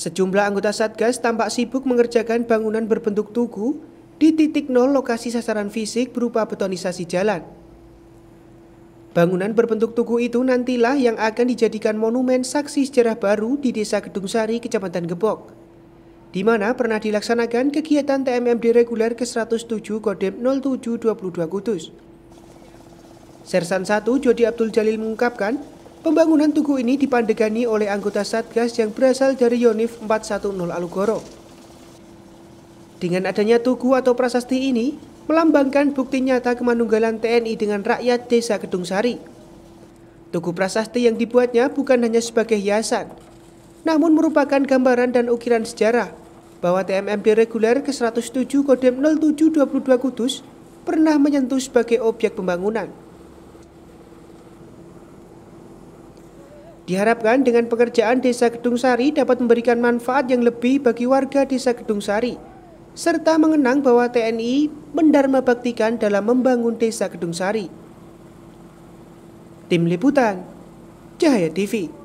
Sejumlah anggota Satgas tampak sibuk mengerjakan bangunan berbentuk tugu di titik nol lokasi sasaran fisik berupa betonisasi jalan. Bangunan berbentuk tugu itu nantilah yang akan dijadikan monumen saksi sejarah baru di Desa Gedung Sari, Kecamatan Gebok, di mana pernah dilaksanakan kegiatan TMMD reguler ke-107 Kodem 0722 Kudus. Sersan 1 Jody Abdul Jalil mengungkapkan, Pembangunan tugu ini dipandegani oleh anggota Satgas yang berasal dari Yonif 410 Alugoro. Dengan adanya tugu atau prasasti ini, melambangkan bukti nyata kemanunggalan TNI dengan rakyat desa Kedung Sari. Tugu prasasti yang dibuatnya bukan hanya sebagai hiasan, namun merupakan gambaran dan ukiran sejarah bahwa TMMD reguler ke-107 Kodem 0722 Kudus pernah menyentuh sebagai objek pembangunan. Diharapkan dengan pekerjaan Desa Gedung Sari dapat memberikan manfaat yang lebih bagi warga Desa Gedung Sari, serta mengenang bahwa TNI mendarma baktikan dalam membangun Desa Gedung Sari. Tim Liputan, Cahaya TV.